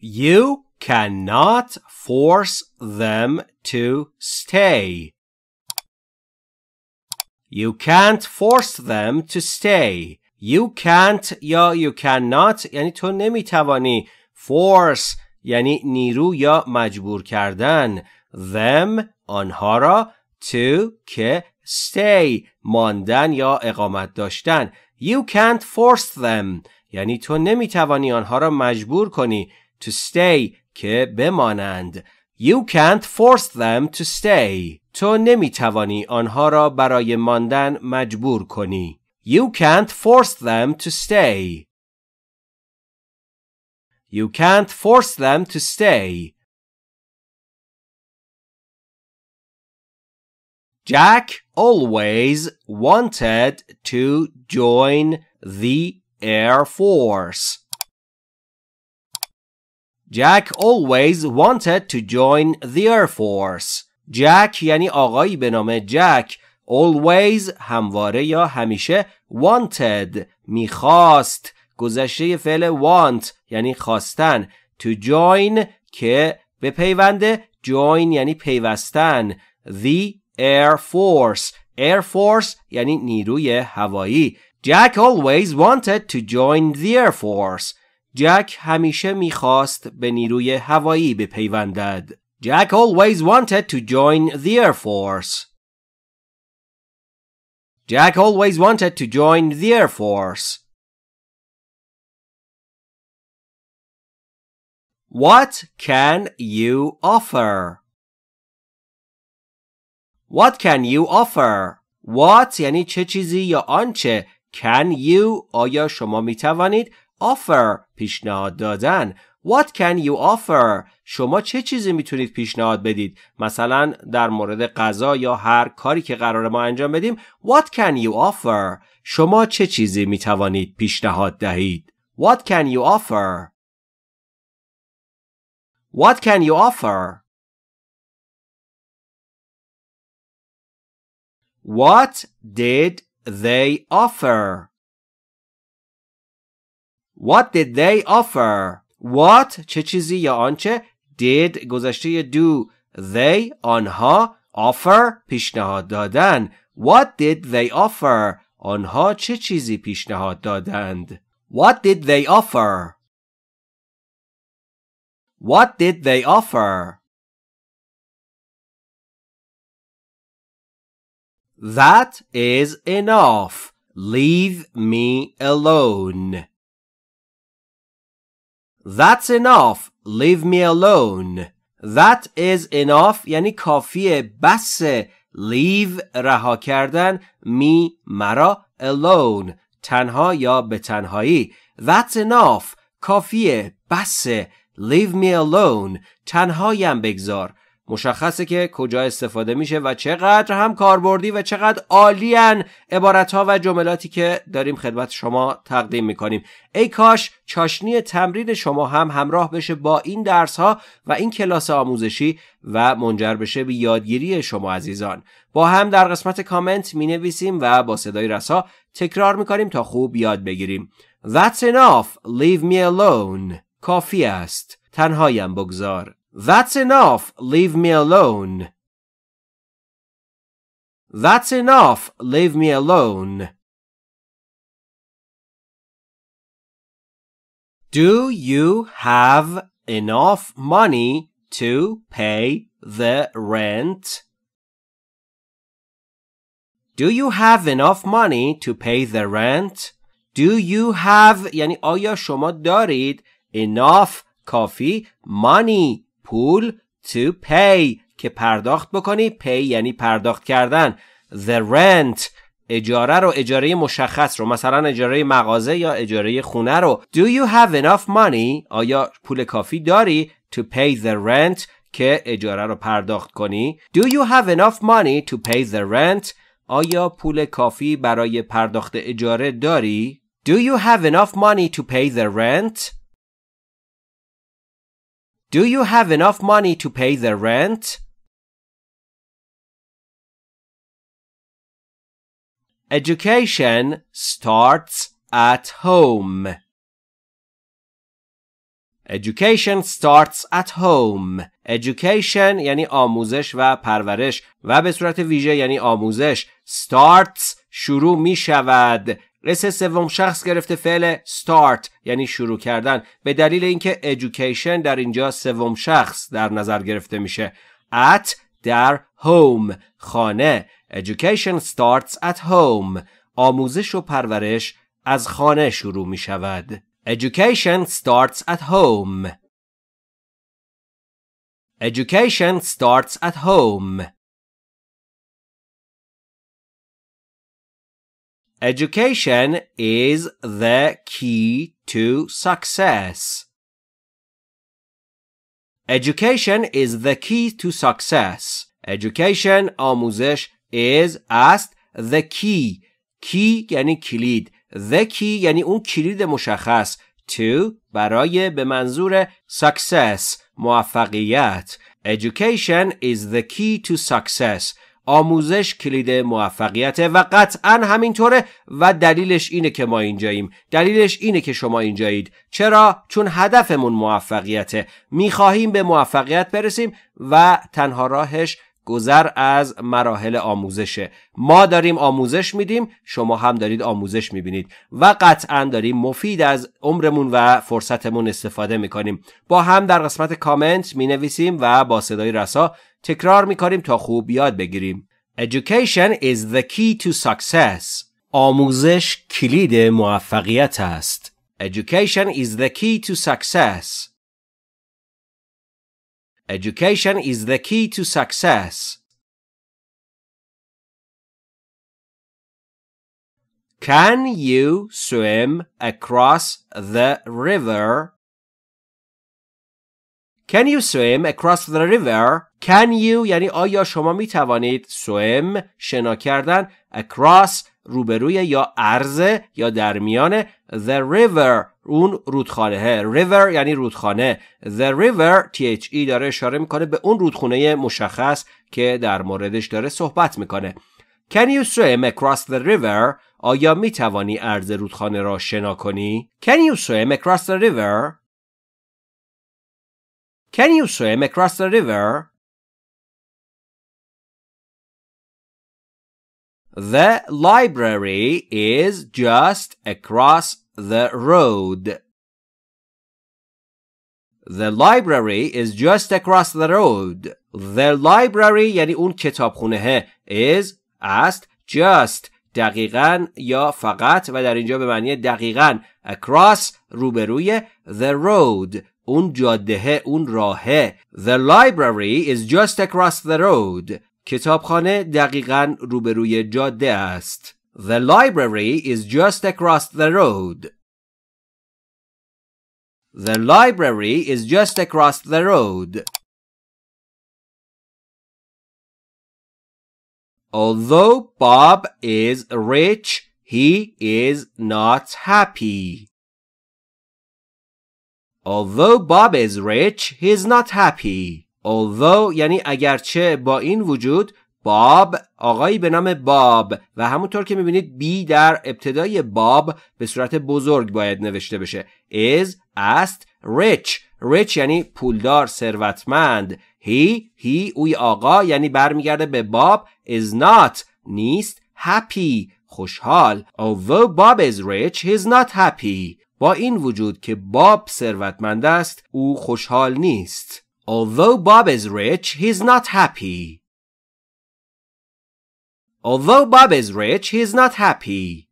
You cannot force them to stay. You can't force them to stay. You can't یا you cannot یعنی تو نمیتوانی force یعنی نیرو یا مجبور کردن them آنها را to که stay ماندن یا اقامت داشتن You can't force them یعنی تو نمیتوانی آنها را مجبور کنی to stay که بمانند You can't force them to stay. تو نمیتوانی آنها را برای ماندن مجبور کنی. You can't force them to stay. You can't force them to stay. Jack always wanted to join the Air Force. Jack always wanted to join the Air Force. Jack یعنی آقایی به نام جک always همواره یا همیشه wanted میخواست گذشته فعل want یعنی خواستن to join که به پیونده join یعنی پیوستن the air force air force یعنی نیروی هوایی Jack always wanted to join the air force جک همیشه میخواست به نیروی هوایی بپیوندد. Jack always wanted to join the Air Force. Jack always wanted to join the Air Force. What can you offer? What can you offer? What یعنی چه چیزی یا آنچه can you آیا شما می توانید offer پیشنهاد دادن What can you offer شما چه چیزی میتونید پیشنهاد بدید مثلا در مورد غذا یا هر کاری که قرار ما انجام بدیم What can you offer شما چه چیزی میتوانید پیشنهاد دهید What can you offer What can you offer What did they offer What did they offer? What چه چیزی یا آنچه did گذشته do they آنها offer پیشنهاد دادن What did they offer? آنها چه چیزی پیشنهاد دادند؟ What did they offer? What did they offer? That is enough. Leave me alone. That's enough. Leave me alone. That is enough یعنی کافیه بسه leave رها کردن me مرا alone تنها یا به تنهایی That's enough کافیه بسه leave me alone تنهایم بگذار مشخصه که کجا استفاده میشه و چقدر هم کاربردی و چقدر عالیان عبارت ها و جملاتی که داریم خدمت شما تقدیم میکنیم ای کاش چاشنی تمرین شما هم همراه بشه با این درس ها و این کلاس آموزشی و منجر بشه به یادگیری شما عزیزان با هم در قسمت کامنت می نویسیم و با صدای رسا تکرار میکنیم تا خوب یاد بگیریم That's enough leave me alone کافی است تنهایم بگذار That's enough, leave me alone. That's enough, leave me alone. Do you have enough money to pay the rent? Do you have enough money to pay the rent? Do you have یعنی آیا شما دارید enough coffee money پول to pay که پرداخت بکنی پی یعنی پرداخت کردن the rent اجاره رو اجاره مشخص رو مثلا اجاره مغازه یا اجاره خونه رو do you have enough money آیا پول کافی داری to pay the rent که اجاره رو پرداخت کنی do you have enough money to pay the rent آیا پول کافی برای پرداخت اجاره داری do you have enough money to pay the rent Do you have enough money to pay the rent? Education starts at home. Education starts at home. Education یعنی آموزش و پرورش و به صورت ویژه یعنی آموزش starts شروع می شود اس سوم شخص گرفته فعل start یعنی شروع کردن به دلیل اینکه education در اینجا سوم شخص در نظر گرفته میشه at در home خانه education starts at home آموزش و پرورش از خانه شروع می شود education starts at home education starts at home Education is the key to success. Education is the key to success. Education آموزش is است the key. key یعنی کلید. The key یعنی اون کلید مشخص. To برای به منظور success موفقیت. Education is the key to success. آموزش کلید موفقیت و قطعا همینطوره و دلیلش اینه که ما اینجاییم دلیلش اینه که شما اینجایید چرا چون هدفمون موفقیته میخواهیم به موفقیت برسیم و تنها راهش گذر از مراحل آموزشه ما داریم آموزش میدیم شما هم دارید آموزش میبینید و قطعا داریم مفید از عمرمون و فرصتمون استفاده میکنیم با هم در قسمت کامنت مینویسیم و با صدای رسا تکرار کنیم تا خوب یاد بگیریم Education is the key to success آموزش کلید موفقیت است Education is the key to success Education is the key to success Can you swim across the river Can you swim across the river? Can you یعنی آیا شما می توانید swim شنا کردن across روبروی یا عرض یا در میان the river اون رودخانه river یعنی رودخانه the river THE داره اشاره میکنه به اون رودخونه مشخص که در موردش داره صحبت میکنه Can you swim across the river? آیا می توانی عرض رودخانه را شنا کنی؟ Can you swim across the river? Can you swim across the river? The library is just across the road. The library is just across the road. The library یعنی اون کتابخونه is است just دقیقا یا فقط و در اینجا به معنی دقیقا across روبروی the road اون جاده اون راهه The library is just across the road کتابخانه دقیقا روبروی جاده است The library is just across the road The library is just across the road Although Bob is rich, he is not happy. Although Bob is rich, he is not happy. Although یعنی اگرچه با این وجود باب آقایی به نام باب و همونطور که میبینید بی در ابتدای باب به صورت بزرگ باید نوشته بشه is است rich rich یعنی پولدار ثروتمند he he اوی آقا یعنی برمیگرده به باب is not نیست happy خوشحال although Bob is rich he is not happy با این وجود که باب ثروتمند است او خوشحال نیست. Although Bob is rich, he's not happy. Although Bob is rich, he's not happy.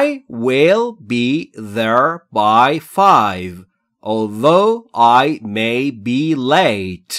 I will be there by five, although I may be late.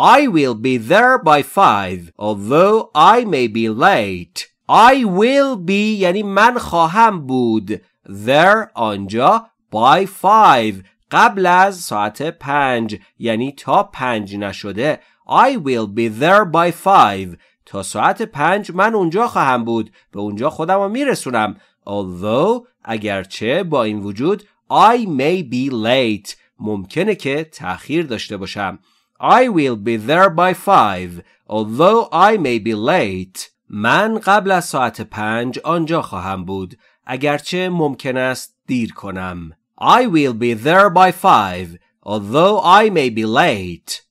I will be there by five although I may be late I will be یعنی من خواهم بود there آنجا by five قبل از ساعت پنج یعنی تا پنج نشده I will be there by five تا ساعت پنج من اونجا خواهم بود به اونجا خودم رو میرسونم although اگرچه با این وجود I may be late ممکنه که تأخیر داشته باشم I will be there by five, although I may be late. من قبل از ساعت پنج آنجا خواهم بود اگرچه ممکن است دیر کنم. I will be there by five, although I may be late.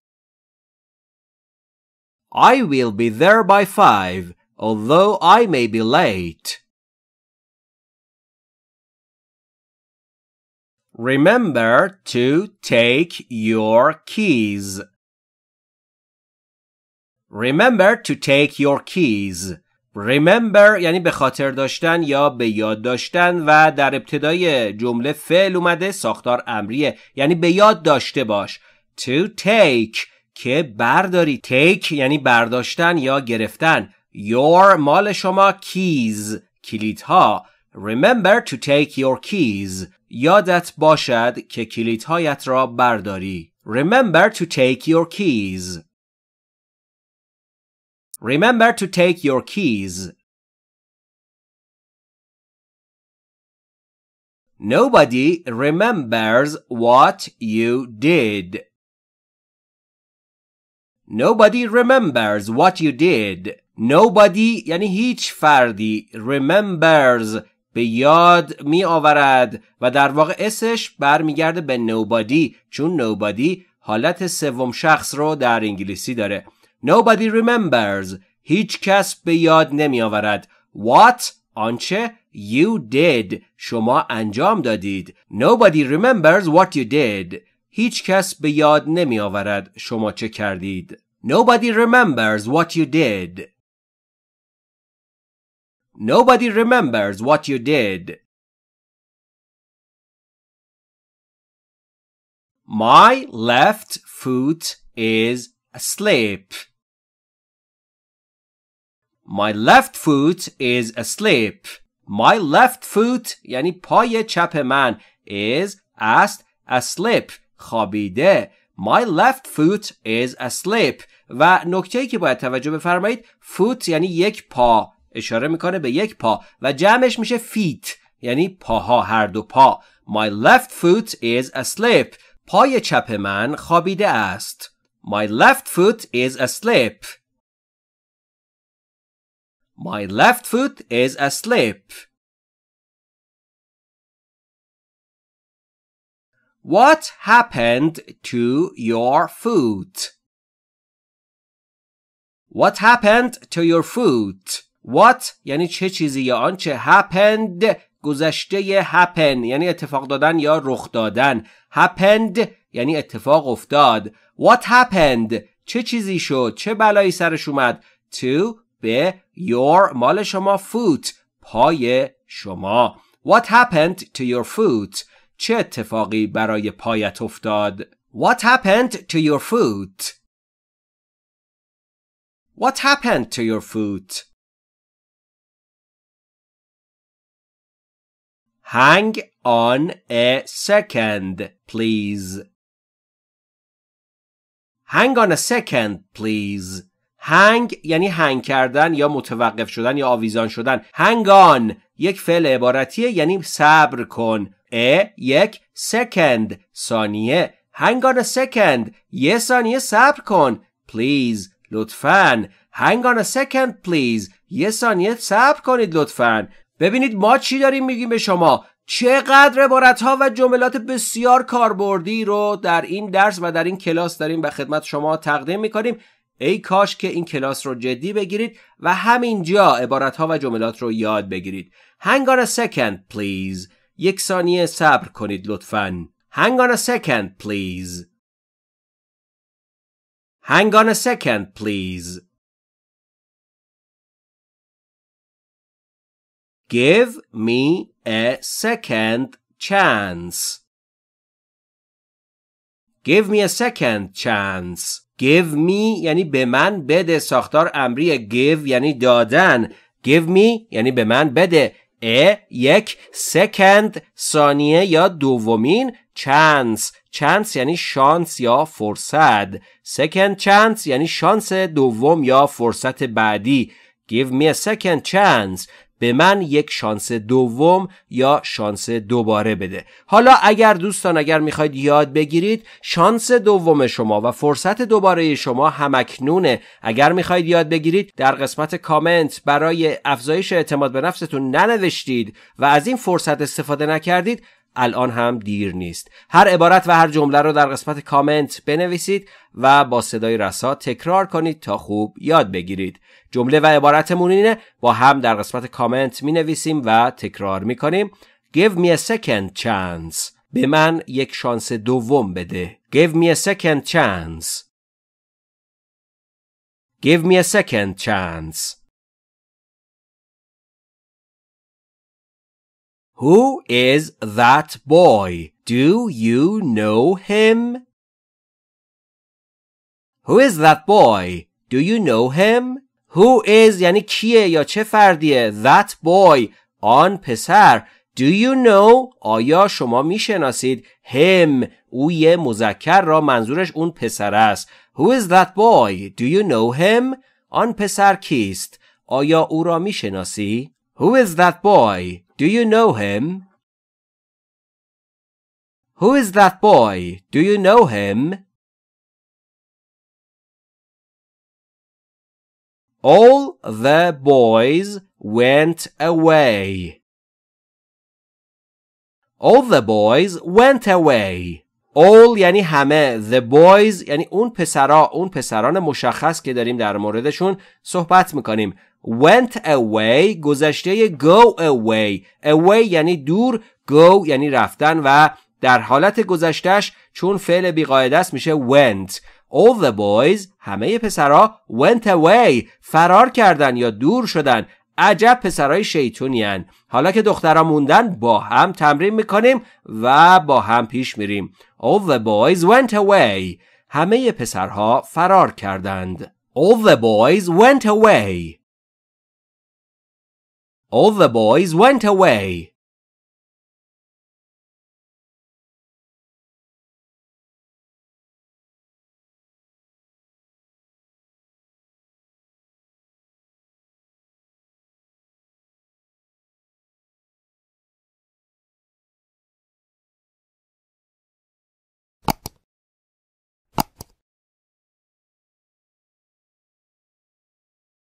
I will be there by five, although I may be late. Remember to take your keys. Remember to take your keys. Remember یعنی به خاطر داشتن یا به یاد داشتن و در ابتدای جمله فعل اومده ساختار امریه یعنی به یاد داشته باش. To take که برداری. Take یعنی برداشتن یا گرفتن. Your مال شما keys کلیدها. Remember to take your keys. یادت باشد که کلیدهایت را برداری. Remember to take your keys. Remember to take your keys. Nobody remembers what you did. Nobody remembers what you did. Nobody یعنی هیچ فردی remembers به یاد می آورد و در واقع اسش برمیگرده به nobody چون nobody حالت سوم شخص رو در انگلیسی داره Nobody remembers. هیچ کس به یاد نمی آورد. What? آنچه You did. شما انجام دادید. Nobody remembers what you did. هیچ کس به یاد نمی آورد شما چه کردید. Nobody remembers what you did. Nobody remembers what you did. My left foot is asleep. My left foot is asleep. My left foot یعنی پای چپ من is است asleep خوابیده My left foot is asleep و نکته‌ای که باید توجه بفرمایید foot یعنی یک پا اشاره میکنه به یک پا و جمعش میشه feet یعنی پاها هر دو پا My left foot is asleep پای چپ من خوابیده است My left foot is asleep my left foot is asleep. What happened to your foot? What happened to your foot? What یعنی چه چیزی یا آنچه happened گذشته happen یعنی اتفاق دادن یا رخ دادن happened یعنی اتفاق افتاد what happened چه چیزی شد چه بلایی سرش اومد to به your مال شما foot پای شما What happened to your foot? چه اتفاقی برای پایت افتاد؟ What happened to your foot? What happened to your foot? Hang on a second, please. Hang on a second, please. هنگ یعنی هنگ کردن یا متوقف شدن یا آویزان شدن هنگان یک فعل عبارتیه یعنی صبر کن ا یک سکند ثانیه هنگان سکند یه ثانیه صبر کن پلیز لطفا هنگان سکند پلیز یه ثانیه صبر کنید لطفا ببینید ما چی داریم میگیم به شما چقدر عبارت ها و جملات بسیار کاربردی رو در این درس و در این کلاس داریم به خدمت شما تقدیم میکنیم ای کاش که این کلاس رو جدی بگیرید و همینجا عبارت ها و جملات رو یاد بگیرید. Hang on a second please. یک ثانیه صبر کنید لطفاً. Hang on a second please. Hang on a second please. Give me a second chance. Give me a second chance. give me یعنی به من بده ساختار امری give یعنی دادن give me یعنی به من بده ا یک سکند ثانیه یا دومین چانس چانس یعنی شانس یا فرصت سکند چانس یعنی شانس دوم یا فرصت بعدی give me a second chance به من یک شانس دوم یا شانس دوباره بده حالا اگر دوستان اگر میخواید یاد بگیرید شانس دوم شما و فرصت دوباره شما همکنونه اگر میخواید یاد بگیرید در قسمت کامنت برای افزایش اعتماد به نفستون ننوشتید و از این فرصت استفاده نکردید الان هم دیر نیست هر عبارت و هر جمله رو در قسمت کامنت بنویسید و با صدای رسا تکرار کنید تا خوب یاد بگیرید جمله و عبارتمون اینه با هم در قسمت کامنت مینویسیم و تکرار می کنیم Give me a second chance به من یک شانس دوم بده Give me a second chance Give me a second chance Who is that boy? Do you know him? Who is that boy? Do you know him? Who is یعنی کیه یا چه فردیه؟ That boy آن پسر Do you know آیا شما میشناسید him او یه مذکر را منظورش اون پسر است Who is that boy? Do you know him? آن پسر کیست؟ آیا او را میشناسی؟ Who is that boy? Do you know him? Who is that boy? Do you know him? All the boys went away. All the boys went away. All یعنی همه The boys یعنی اون پسرا اون پسران مشخص که داریم در موردشون صحبت میکنیم went away گذشته go away away یعنی دور go یعنی رفتن و در حالت گذشتش چون فعل بیقاعده است میشه went All the boys همه پسرها went away فرار کردن یا دور شدن عجب پسرای شیطونی هن. حالا که دخترها موندن با هم تمرین میکنیم و با هم پیش میریم All the boys went away همه پسرها فرار کردند All the boys went away All the boys went away.